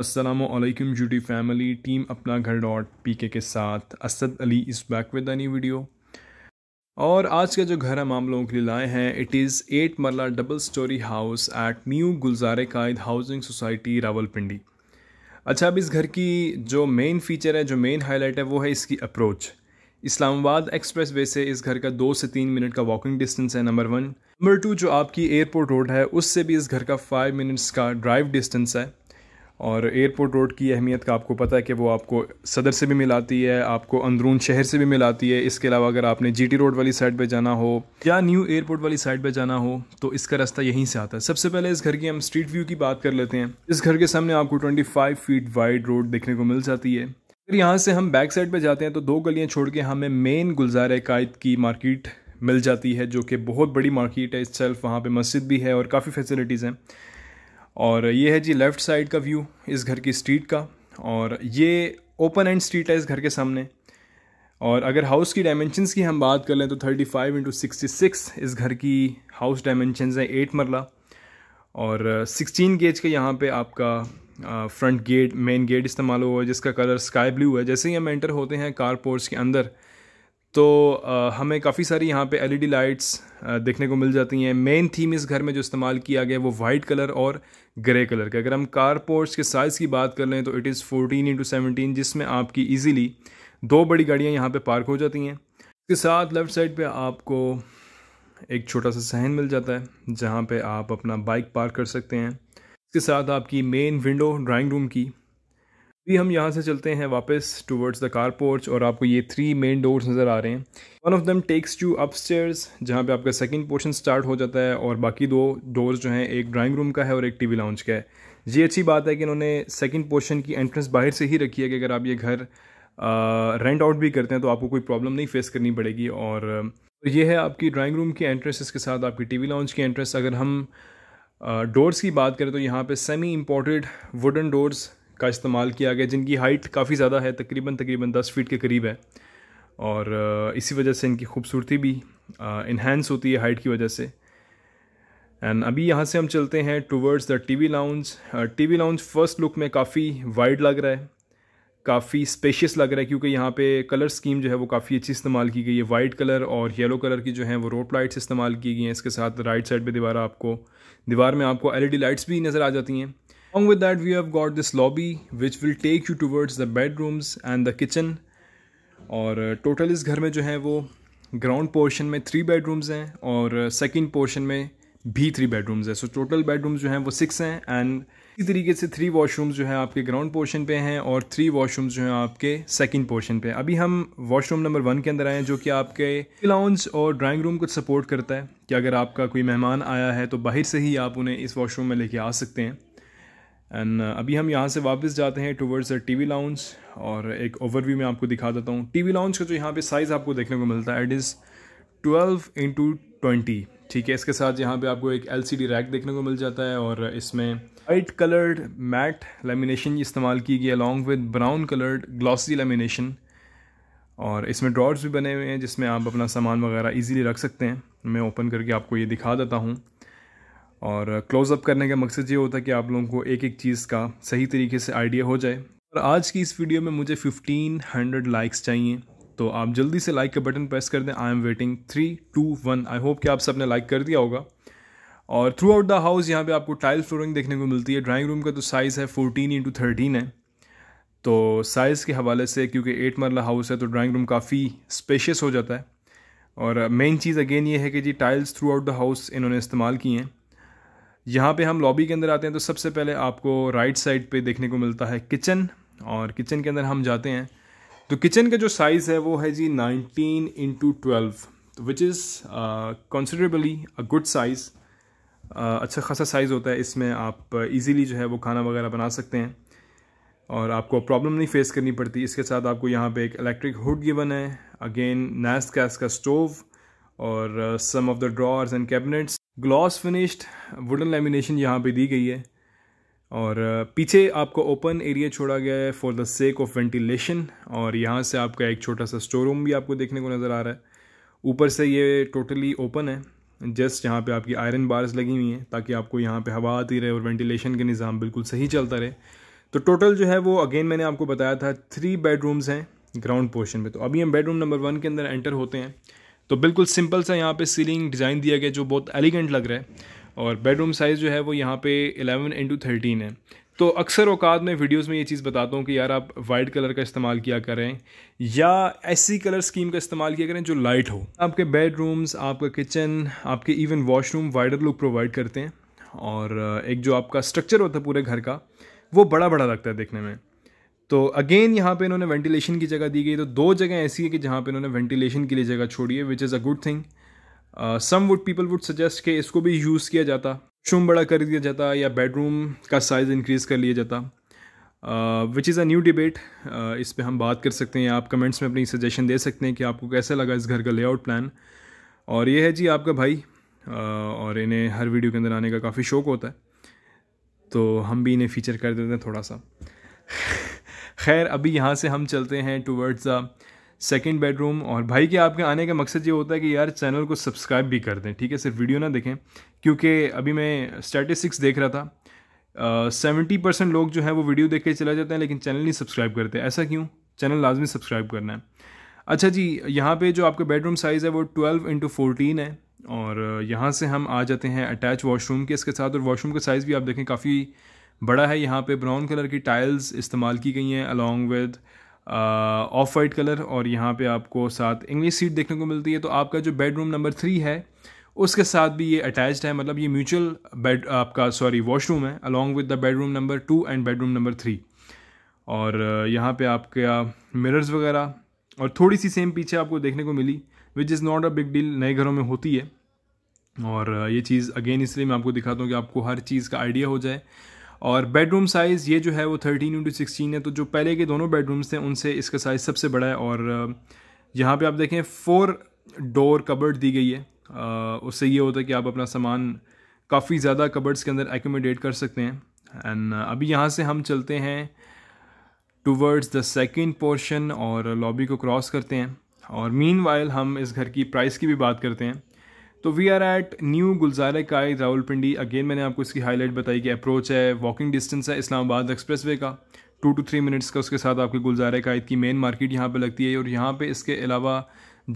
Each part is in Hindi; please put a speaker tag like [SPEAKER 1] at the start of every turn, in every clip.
[SPEAKER 1] असलम जूडी फैमिली टीम अपना घर डॉट पी के, के साथ असद अली इस बैक विद न्यू वीडियो और आज का जो घर हम आम लोगों के लिए लाए हैं it is eight marla double storey house at new Gulzar Quaid housing society Rawalpindi अच्छा अब इस घर की जो मेन फीचर है जो मेन हाईलाइट है वो है इसकी अप्रोच इस्लामाबाद एक्सप्रेस वे से इस घर का दो से तीन मिनट का वॉकिंग डिस्टेंस है नंबर वन नंबर टू जो आपकी एयरपोर्ट रोड है उससे भी इस घर का फाइव मिनट्स का ड्राइव डिस्टेंस है और एयरपोर्ट रोड की अहमियत का आपको पता है कि वो आपको सदर से भी मिलाती है आपको अंदरून शहर से भी मिलाती है इसके अलावा अगर आपने टी रोड वाली साइड पर जाना हो या न्यू एयरपोर्ट वाली साइड पर जाना हो तो इसका रास्ता यहीं से आता है सबसे पहले इस घर की हम स्ट्रीट व्यू की बात कर लेते हैं इस घर के सामने आपको ट्वेंटी फीट वाइड रोड देखने को मिल जाती है फिर यहाँ से हम बैक साइड पर जाते हैं तो दो गलियाँ छोड़ के हमें मेन गुलजार कायद की मार्किट मिल जाती है जो कि बहुत बड़ी मार्किट है इस सेल्फ वहाँ पर मस्जिद भी है और काफ़ी फैसिलिटीज़ हैं और ये है जी लेफ़्ट साइड का व्यू इस घर की स्ट्रीट का और ये ओपन एंड स्ट्रीट है इस घर के सामने और अगर हाउस की डायमेंशंस की हम बात कर लें तो 35 फाइव इंटू इस घर की हाउस डायमेंशंस है एट मरला और 16 गेज का यहाँ पे आपका फ्रंट गेट मेन गेट इस्तेमाल हुआ है जिसका कलर स्काई ब्लू है जैसे ही हम एंटर होते हैं कार पोर्ट्स के अंदर तो हमें काफ़ी सारी यहाँ पे एलईडी लाइट्स e देखने को मिल जाती हैं मेन थीम इस घर में जो इस्तेमाल किया गया वो वाइट कलर और ग्रे कलर का अगर हम कार पोर्ट्स के साइज़ की बात कर लें तो इट इज़ 14 इंटू सेवनटीन जिसमें आपकी ईजीली दो बड़ी गाड़ियाँ यहाँ पे पार्क हो जाती हैं इसके साथ लेफ़्ट साइड पे आपको एक छोटा सा सहन मिल जाता है जहाँ पर आप अपना बाइक पार्क कर सकते हैं इसके साथ आपकी मेन विंडो ड्राइंग रूम की अभी हम यहाँ से चलते हैं वापस टूवर्ड्स द कार पोर्च और आपको ये थ्री मेन डोर्स नज़र आ रहे हैं one of them takes to upstairs जहाँ पे आपका सेकंड पोर्शन स्टार्ट हो जाता है और बाकी दो डोर्स जो हैं एक ड्राइंग रूम का है और एक टीवी लाउंज का है ये अच्छी बात है कि इन्होंने सेकेंड पोर्शन की एंट्रेंस बाहर से ही रखी है कि अगर आप ये घर रेंट आउट भी करते हैं तो आपको कोई प्रॉब्लम नहीं फेस करनी पड़ेगी और तो ये है आपकी ड्राइंग रूम की एंट्रेंस इसके साथ आपकी वी लाउंज की एंट्रेंस अगर हम डोर्स की बात करें तो यहाँ पे सेमी इम्पोर्टेड वुडन डोर्स का इस्तेमाल किया गया जिनकी हाइट काफ़ी ज़्यादा है तकरीबन तकरीबन दस फीट के करीब है और इसी वजह से इनकी खूबसूरती भी इन्हेंस होती है हाइट की वजह से एंड अभी यहाँ से हम चलते हैं towards the T V lounge V lounge first look में काफ़ी वाइड लग रहा है काफ़ी स्पेशियस लग रहा है क्योंकि यहाँ पे कलर स्कीम जो है वो काफ़ी अच्छी इस्तेमाल की गई है वाइट कलर और येलो कलर की जो है वो रोड लाइट्स इस्तेमाल की गई हैं इसके साथ राइट साइड पे दीवार आपको दीवार में आपको एलईडी लाइट्स भी नज़र आ जाती हैं Along with that, we have got this lobby which will take you towards the bedrooms and the kitchen. और टोटल uh, इस घर में जो है वो ग्राउंड पोर्शन में थ्री बेडरूम्स हैं और सेकंड uh, पोर्शन में भी थ्री बेडरूम्स हैं सो टोटल बेडरूम्स जो हैं वो सिक्स हैं एंड इसी तरीके से थ्री वॉशरूम्स जो है आपके ग्राउंड पोर्शन पे हैं और थ्री वॉशरूम्स जो हैं आपके सेकंड पोर्शन पे अभी हम वॉशरूम नंबर वन के अंदर आए हैं जो कि आपके लाउंज और ड्राइंग रूम को सपोर्ट करता है कि अगर आपका कोई मेहमान आया है तो बाहर से ही आप उन्हें इस वॉशरूम में लेके आ सकते हैं एंड uh, अभी हम यहाँ से वापस जाते हैं towards the T V lounge और एक ओवरव्यू में आपको दिखा देता हूँ टी वी लाउंज का जो यहाँ पे साइज़ आपको देखने को मिलता है it is twelve into twenty ठीक है इसके साथ यहाँ पे आपको एक एल सी डी रैक देखने को मिल जाता है और इसमें वाइट कलर्ड मैट लेमिनेशन इस्तेमाल की गई along with brown coloured glossy lamination और इसमें ड्रॉर्स भी बने हुए हैं जिसमें आप अपना सामान वगैरह ईजीली रख सकते हैं मैं ओपन करके आपको ये दिखा देता हूँ और क्लोज़अप करने का मकसद ये होता है कि आप लोगों को एक एक चीज़ का सही तरीके से आइडिया हो जाए और आज की इस वीडियो में मुझे 1500 लाइक्स चाहिए तो आप जल्दी से लाइक का बटन प्रेस कर दें I am waiting three two one I hope कि आप सबने लाइक कर दिया होगा और थ्रू आउट द हाउस यहाँ पे आपको टाइल फ्लोरिंग देखने को मिलती है ड्राइंग रूम का तो साइज़ है फोर्टीन इंटू थर्टीन है तो साइज़ के हवाले से क्योंकि एट मरला हाउस है तो ड्राइंग रूम काफ़ी स्पेशियस हो जाता है और मेन चीज़ अगेन ये है कि जी tiles throughout the house इन्होंने इस्तेमाल किए हैं यहाँ पे हम लॉबी के अंदर आते हैं तो सबसे पहले आपको राइट साइड पे देखने को मिलता है किचन और किचन के अंदर हम जाते हैं तो किचन का जो साइज़ है वो है जी nineteen into twelve which is considerably a good size अच्छा खासा साइज़ होता है इसमें आप इजीली जो है वो खाना वगैरह बना सकते हैं और आपको प्रॉब्लम नहीं फेस करनी पड़ती इसके साथ आपको यहाँ पे एक इलेक्ट्रिक हुड गिवन है अगेन नैस गैस का स्टोव और some of the drawers and cabinets gloss finished wooden lamination यहाँ पे दी गई है और पीछे आपको ओपन एरिया छोड़ा गया है for the sake of ventilation और यहाँ से आपका एक छोटा सा स्टोर रूम भी आपको देखने को नज़र आ रहा है ऊपर से ये टोटली ओपन है जस्ट यहाँ पे आपकी आयरन बार्स लगी हुई हैं ताकि आपको यहाँ पे हवा आती रहे और वेंटिलेशन के निज़ाम बिल्कुल सही चलता रहे तो टोटल जो है वो अगेन मैंने आपको बताया था थ्री बेडरूम्स हैं ग्राउंड पोर्शन में तो अभी हम बेडरूम नंबर वन के अंदर एंटर होते हैं तो बिल्कुल सिंपल सा यहाँ पे सीलिंग डिज़ाइन दिया गया जो बहुत एलिगेंट लग रहा है और बेडरूम साइज़ जो है वो यहाँ पे 11 इंटू थर्टीन है तो अक्सर अवकात में वीडियोस में ये चीज़ बताता हूँ कि यार आप वाइट कलर का इस्तेमाल किया करें या ऐसी कलर स्कीम का इस्तेमाल किया करें जो लाइट हो आपके बेडरूम्स आपका किचन आपके even washroom wider look provide करते हैं और एक जो आपका स्ट्रक्चर होता है पूरे घर का वो बड़ा बड़ा लगता है देखने में तो अगेन यहाँ पे इन्होंने वेंटिलेशन की जगह दी गई तो दो जगह ऐसी है कि जहाँ पे इन्होंने वेंटिलेशन के लिए जगह छोड़ी है which is a good thing some would people would suggest कि इसको भी यूज़ किया जाता शूम बड़ा कर दिया जाता या बेडरूम का साइज़ इंक्रीज़ कर लिया जाता which is a new debate इस पर हम बात कर सकते हैं या आप कमेंट्स में अपनी सजेशन दे सकते हैं कि आपको कैसा लगा इस घर का लेआउट प्लान और ये है जी आपका भाई uh, और इन्हें हर वीडियो के अंदर आने का काफ़ी शौक होता है तो हम भी इन्हें फ़ीचर कर देते हैं थोड़ा सा खैर अभी यहाँ से हम चलते हैं टूवर्ड्स द सेकेंड बेडरूम और भाई के आपके आने का मकसद ये होता है कि यार चैनल को सब्सक्राइब भी कर दें ठीक है सिर्फ वीडियो ना देखें क्योंकि अभी मैं स्टैटिस्टिक्स देख रहा था सेवेंटी uh, परसेंट लोग जो है वो वीडियो देख के चला जाते हैं लेकिन चैनल नहीं सब्सक्राइब करते ऐसा क्यों चैनल लाजमी सब्सक्राइब करना है अच्छा जी यहाँ पे जो आपका बेडरूम साइज़ है वो ट्वेल्व इंटू फोर्टीन है और यहाँ से हम आ जाते हैं अटैच वॉशरूम के इसके साथ और वॉशरूम का साइज़ भी आप देखें काफ़ी बड़ा है यहाँ पे ब्राउन कलर की टाइल्स इस्तेमाल की गई हैं along with off white colour और यहाँ पे आपको साथ इंग्लिश सीट देखने को मिलती है तो आपका जो बेडरूम नंबर थ्री है उसके साथ भी ये अटैच्ड है मतलब ये म्यूचुअल बेड आपका सॉरी वॉशरूम है along with the bedroom number two and bedroom number three और uh, यहाँ पे आपके मिरर्स uh, वगैरह और थोड़ी सी सेम पीछे आपको देखने को मिली which is not a big deal नए घरों में होती है और uh, ये चीज़ अगेन इसलिए मैं आपको दिखाता हूँ कि आपको हर चीज़ का आइडिया हो जाए और बेडरूम साइज़ ये जो है वो थर्टीन इंटू सिक्सटीन है तो जो पहले के दोनों बेडरूम्स थे उनसे इसका साइज़ सबसे बड़ा है और यहाँ पे आप देखें फोर डोर कबर्ड दी गई है उससे ये होता है कि आप अपना सामान काफ़ी ज़्यादा कबर्ड्स के अंदर एकोमोडेट कर सकते हैं एंड अभी यहाँ से हम चलते हैं टूवर्ड्स द सेकेंड पोर्शन और लॉबी को क्रॉस करते हैं और मीन हम इस घर की प्राइस की भी बात करते हैं तो we are at new Gulzar Quaid Rawalpindi again मैंने आपको इसकी हाईलाइट बताई कि अप्रोच है वॉकिंग डिस्टेंस है इस्लामाबाद एक्सप्रेस वे का टू टू थ्री मिनट्स का उसके साथ आपकी गुलजार कायद की मेन मार्केट यहाँ पे लगती है और यहाँ पे इसके अलावा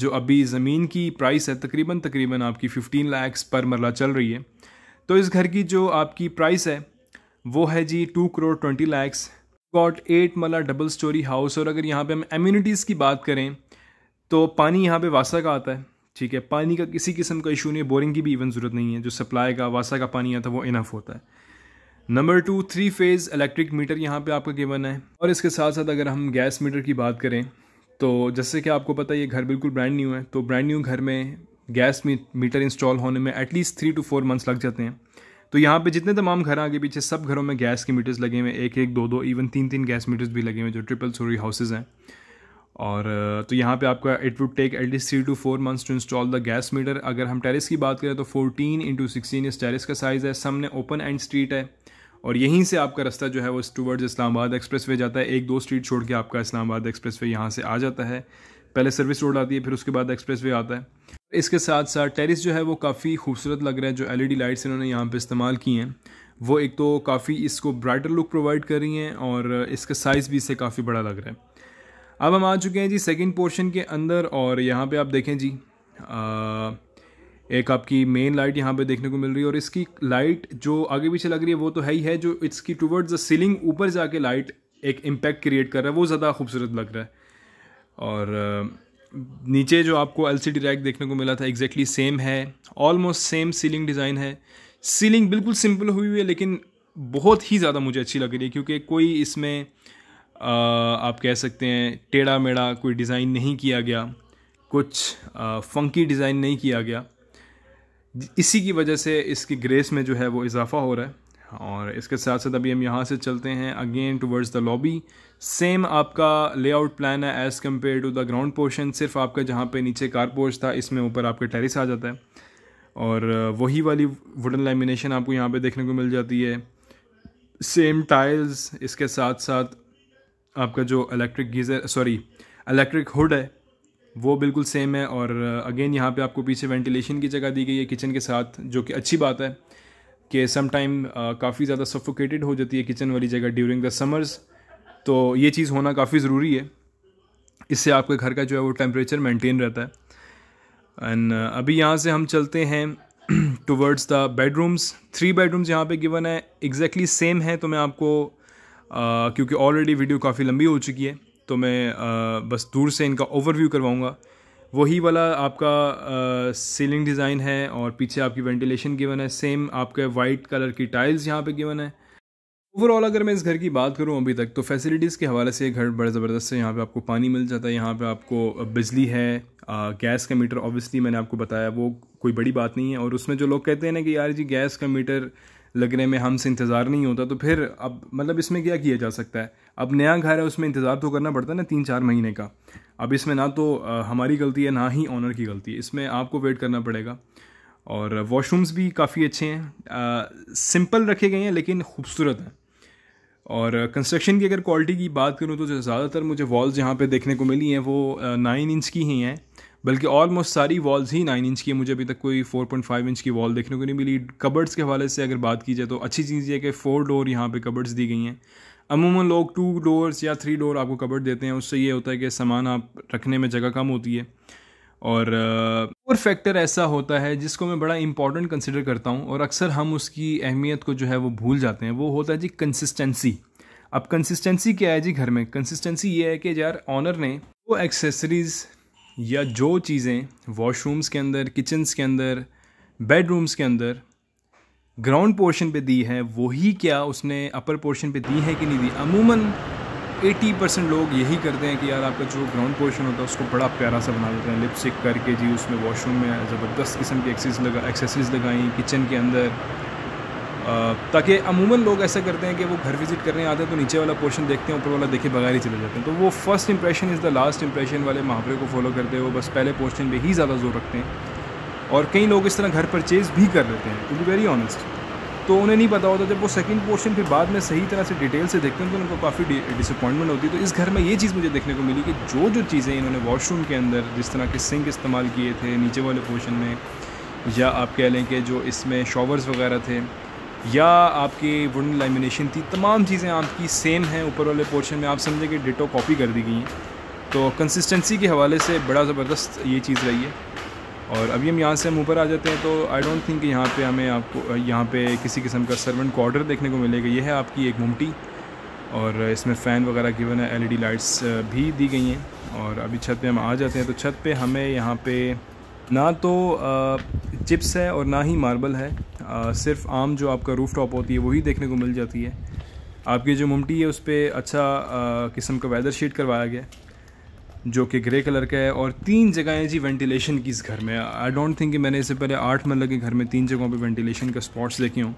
[SPEAKER 1] जो अभी ज़मीन की प्राइस है तकरीबन तकरीबन आपकी फ़िफ्टीन लैक्स पर मरला चल रही है तो इस घर की जो आपकी प्राइस है वो है जी two crore twenty lakhs got eight marla double storey house और अगर यहाँ पे हम एम्यूनिटीज़ की बात करें तो पानी यहाँ पे वासा का आता है ठीक है पानी का किसी किस्म का इशू नहीं है बोरिंग की भी इवन ज़रूरत नहीं है जो सप्लाई का वासा का पानी आता है वो इनफ होता है number two three phase electric meter यहाँ पे आपका गिवन है और इसके साथ साथ अगर हम गैस मीटर की बात करें तो जैसे कि आपको पता है ये घर बिल्कुल ब्रांड न्यू है तो ब्रांड न्यू घर में गैस मीटर इंस्टॉल होने में at least three two four months लग जाते हैं तो यहाँ पे जितने तमाम घर आगे पीछे सब घरों में गैस के मीटर्स लगे हुए हैं एक एक दो दो इवन तीन तीन गैस मीटर्स भी लगे हुए जो ट्रिपल स्टोरी हाउसेज़ हैं और तो यहाँ पे आपका it would take at least three two four months to install the gas meter अगर हम टेरेस की बात करें तो फोर्टीन इंटू सिक्सटीन इस टेरेस का साइज़ है सामने ओपन एंड स्ट्रीट है और यहीं से आपका रास्ता जो है वो टूवर्ड्स इस्लामाबाद एक्सप्रेस वे जाता है एक दो स्ट्रीट छोड़ के आपका इस्लामाबाद एक्सप्रेस वे यहाँ से आ जाता है पहले सर्विस रोड आती है फिर उसके बाद एक्सप्रेस वे आता है इसके साथ साथ टेरिस जो है वो काफ़ी खूबसूरत लग रहा है जो एलईडी लाइट्स इन्होंने यहाँ पे इस्तेमाल की हैं वो एक तो काफ़ी इसको ब्राइटर लुक प्रोवाइड कर रही हैं और इसका साइज़ भी इससे काफ़ी बड़ा लग रहा है अब हम आ चुके हैं जी सेकंड पोर्शन के अंदर और यहाँ पे आप देखें जी आ, एक आपकी मेन लाइट यहाँ पे देखने को मिल रही है और इसकी लाइट जो आगे पीछे लग रही है वो तो है ही है जो इसकी टूवर्ड्स द सीलिंग ऊपर जाके लाइट एक इम्पैक्ट क्रिएट कर रहा है वो ज़्यादा खूबसूरत लग रहा है और नीचे जो आपको एल सी रैक देखने को मिला था एग्जैक्टली exactly सेम है ऑलमोस्ट सेम सीलिंग डिज़ाइन है सीलिंग बिल्कुल सिंपल हुई हुई है लेकिन बहुत ही ज़्यादा मुझे अच्छी लग रही है क्योंकि कोई इसमें आप कह सकते हैं टेढ़ा मेढ़ा कोई डिज़ाइन नहीं किया गया कुछ फंकी डिज़ाइन नहीं किया गया इसी की वजह से इसकी ग्रेस में जो है वो इजाफा हो रहा है और इसके साथ साथ अभी हम यहाँ से चलते हैं again towards the lobby same आपका लेआउट प्लान है as compare to the ground portion सिर्फ आपका जहाँ पे नीचे कार पोर्च था इसमें ऊपर आपके टेरिस आ जाता है और वही वाली वुडन लेमिनेशन आपको यहाँ पे देखने को मिल जाती है सेम टाइल्स इसके साथ साथ आपका जो electric geyser sorry electric hood है वो बिल्कुल सेम है और अगेन uh, यहाँ पे आपको पीछे वेंटिलेशन की जगह दी गई है किचन के साथ जो कि अच्छी बात है कि सम टाइम काफ़ी ज़्यादा सफोकेटेड हो जाती है किचन वाली जगह ड्यूरिंग द समर्स तो ये चीज़ होना काफ़ी ज़रूरी है इससे आपके घर का जो है वो टेम्परेचर मेंटेन रहता है एंड uh, अभी यहाँ से हम चलते हैं towards the bedrooms three bedrooms यहाँ पे गिवन है एग्जैक्टली exactly सेम है तो मैं आपको क्योंकि ऑलरेडी वीडियो काफ़ी लंबी हो चुकी है तो मैं आ, बस दूर से इनका ओवरव्यू करवाऊँगा वही वाला आपका सीलिंग डिज़ाइन है और पीछे आपकी वेंटिलेशन गिवन है सेम आपके वाइट कलर की टाइल्स यहाँ पे गिवन है ओवरऑल अगर मैं इस घर की बात करूँ अभी तक तो फैसिलिटीज़ के हवाले से ये घर बड़े ज़बरदस्त है यहाँ पे आपको पानी मिल जाता है यहाँ पे आपको बिजली है आ, गैस का मीटर ऑब्वियसली मैंने आपको बताया वो कोई बड़ी बात नहीं है और उसमें जो लोग कहते हैं ना कि यार जी गैस का मीटर लगने में हमसे इंतज़ार नहीं होता तो फिर अब मतलब इसमें क्या किया जा सकता है अब नया घर है उसमें इंतज़ार तो करना पड़ता है ना तीन चार महीने का अब इसमें ना तो हमारी गलती है ना ही ऑनर की गलती है इसमें आपको वेट करना पड़ेगा और वॉशरूम्स भी काफ़ी अच्छे हैं सिंपल रखे गए हैं लेकिन खूबसूरत हैं और कंस्ट्रक्शन की अगर क्वालिटी की बात करूँ तो ज़्यादातर मुझे वॉल्स जहाँ पे देखने को मिली हैं वो नाइन इंच की ही हैं बल्कि ऑलमोस्ट सारी वॉल्स ही नाइन इंच की है मुझे अभी तक कोई फोर पॉइंट फाइव इंच की वॉल देखने को नहीं मिली कबर्ड्स के हवाले से अगर बात की जाए तो अच्छी चीज़ ये कि फोर डोर यहाँ पे कबर्ड्स दी गई हैं अमूमन लोग टू डोर्स या थ्री डोर आपको कबर्ड देते हैं उससे ये होता है कि सामान आप रखने में जगह कम होती है और और uh, फैक्टर ऐसा होता है जिसको मैं बड़ा इंपॉर्टेंट कंसिडर करता हूँ और अक्सर हम उसकी अहमियत को जो है वो भूल जाते हैं वो होता है जी कंसिस्टेंसी अब कंसिस्टेंसी क्या है जी घर में कंसिस्टेंसी ये है कि यार ऑनर ने वो एक्सेसरीज़ या जो चीज़ें वॉशरूम्स के अंदर किचन्स के अंदर बेडरूम्स के अंदर ग्राउंड पोर्शन पे दी है वही क्या उसने अपर पोर्शन पे दी है कि नहीं दी अमूमन 80 परसेंट लोग यही करते हैं कि यार आपका जो ग्राउंड पोर्शन होता है उसको बड़ा प्यारा सा बना देते हैं लिपस्टिक करके जी उसमें वॉशरूम में ज़बरदस्त किस्म की एक्सेस लगा एक्सेसरीज लगाई किचन के अंदर ताकि अमूमन लोग ऐसा करते हैं कि वो घर विज़िट करने आते हैं तो नीचे वाला पोर्शन देखते हैं ऊपर वाला देखे बगैर ही चले जाते हैं तो वो first impression is the last impression वाले मुहावरे को फॉलो करते हैं वो बस पहले पोर्शन पर ही ज़्यादा जोर रखते हैं और कई लोग इस तरह घर परचेज़ भी कर लेते हैं टू बी वेरी ऑनेस्ट तो उन्हें नहीं पता होता जब वो सेकंड पोर्शन फिर बाद में सही तरह से डिटेल से देखते हैं तो उनको काफ़ी डिसअपॉइंटमेंट होती है तो इस घर में ये चीज़ मुझे देखने को मिली कि जो जो चीज़ें इन्होंने वॉशरूम के अंदर जिस तरह के सिंक इस्तेमाल किए थे नीचे वाले पोर्शन में या आप कह लें कि जो इसमें शॉवर्स वगैरह थे या आपकी वुडन लेमिनेशन थी तमाम चीज़ें आपकी सेम हैं ऊपर वाले पोर्शन में आप समझें कि डिटो कॉपी कर दी गई हैं तो कंसिस्टेंसी के हवाले से बड़ा ज़बरदस्त ये चीज़ रही है और अभी हम यहाँ से हम ऊपर आ जाते हैं तो आई डोंट थिंक यहाँ पे हमें आपको यहाँ पे किसी किस्म का सर्वेंट क्वार्टर देखने को मिलेगा ये है आपकी एक मुमटी और इसमें फ़ैन वगैरह गिवन है एलईडी लाइट्स भी दी गई हैं और अभी छत पे हम आ जाते हैं तो छत पे हमें यहाँ पे ना तो चिप्स है और ना ही मार्बल है आ, सिर्फ आम जो आपका रूफ़ टॉप होती है वही देखने को मिल जाती है आपकी जो मुमटी है उस पर अच्छा किस्म का वेदर शीट करवाया गया जो कि ग्रे कलर का है और तीन जगह है जी वेंटिलेशन की इस घर में आई डोंट थिंक कि मैंने इससे पहले आठ मरल के घर में तीन जगहों पे वेंटिलेशन का स्पॉट्स देखे हों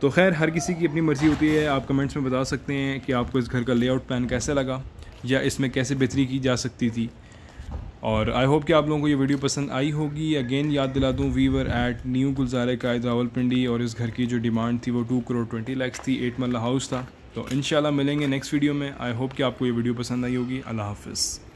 [SPEAKER 1] तो खैर हर किसी की अपनी मर्ज़ी होती है आप कमेंट्स में बता सकते हैं कि आपको इस घर का लेआउट प्लान कैसा लगा या इसमें कैसे बेहतरी की जा सकती थी और आई होप कि आप लोगों को ये वीडियो पसंद आई होगी अगेन याद दिला दूँ we are at new Gulzare Quaid Rawalpindi और इस घर की जो डिमांड थी वो टू करोड़ ट्वेंटी लैक्स थी एट मल्ला हाउस था तो इन मिलेंगे नेक्स्ट वीडियो में आई होप कि आपको ये वीडियो पसंद आई होगी अल्लाह हाफिज़